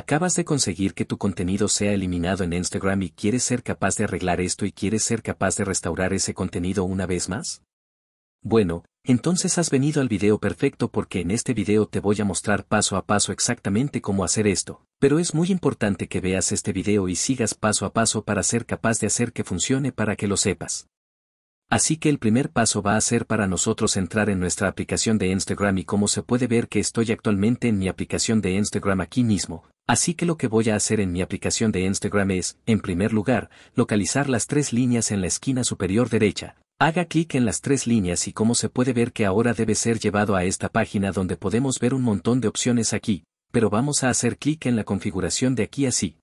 Acabas de conseguir que tu contenido sea eliminado en Instagram y quieres ser capaz de arreglar esto y quieres ser capaz de restaurar ese contenido una vez más? Bueno, entonces has venido al video perfecto porque en este video te voy a mostrar paso a paso exactamente cómo hacer esto, pero es muy importante que veas este video y sigas paso a paso para ser capaz de hacer que funcione para que lo sepas. Así que el primer paso va a ser para nosotros entrar en nuestra aplicación de Instagram y como se puede ver que estoy actualmente en mi aplicación de Instagram aquí mismo, Así que lo que voy a hacer en mi aplicación de Instagram es, en primer lugar, localizar las tres líneas en la esquina superior derecha. Haga clic en las tres líneas y como se puede ver que ahora debe ser llevado a esta página donde podemos ver un montón de opciones aquí, pero vamos a hacer clic en la configuración de aquí así.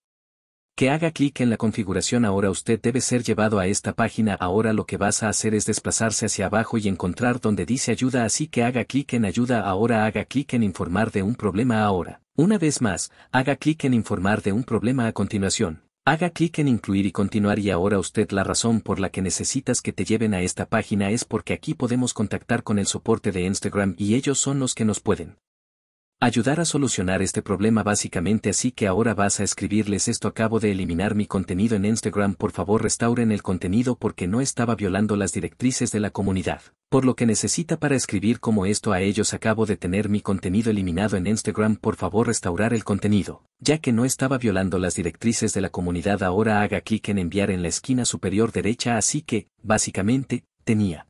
Que haga clic en la configuración ahora usted debe ser llevado a esta página ahora lo que vas a hacer es desplazarse hacia abajo y encontrar donde dice ayuda así que haga clic en ayuda ahora haga clic en informar de un problema ahora. Una vez más, haga clic en Informar de un problema a continuación. Haga clic en Incluir y continuar y ahora usted la razón por la que necesitas que te lleven a esta página es porque aquí podemos contactar con el soporte de Instagram y ellos son los que nos pueden ayudar a solucionar este problema básicamente así que ahora vas a escribirles esto acabo de eliminar mi contenido en Instagram por favor restauren el contenido porque no estaba violando las directrices de la comunidad. Por lo que necesita para escribir como esto a ellos acabo de tener mi contenido eliminado en Instagram por favor restaurar el contenido, ya que no estaba violando las directrices de la comunidad ahora haga clic en enviar en la esquina superior derecha así que, básicamente, tenía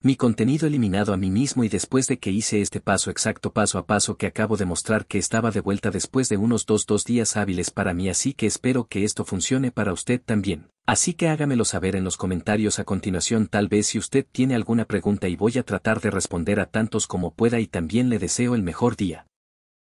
mi contenido eliminado a mí mismo y después de que hice este paso exacto paso a paso que acabo de mostrar que estaba de vuelta después de unos dos 2 días hábiles para mí así que espero que esto funcione para usted también. Así que hágamelo saber en los comentarios a continuación tal vez si usted tiene alguna pregunta y voy a tratar de responder a tantos como pueda y también le deseo el mejor día.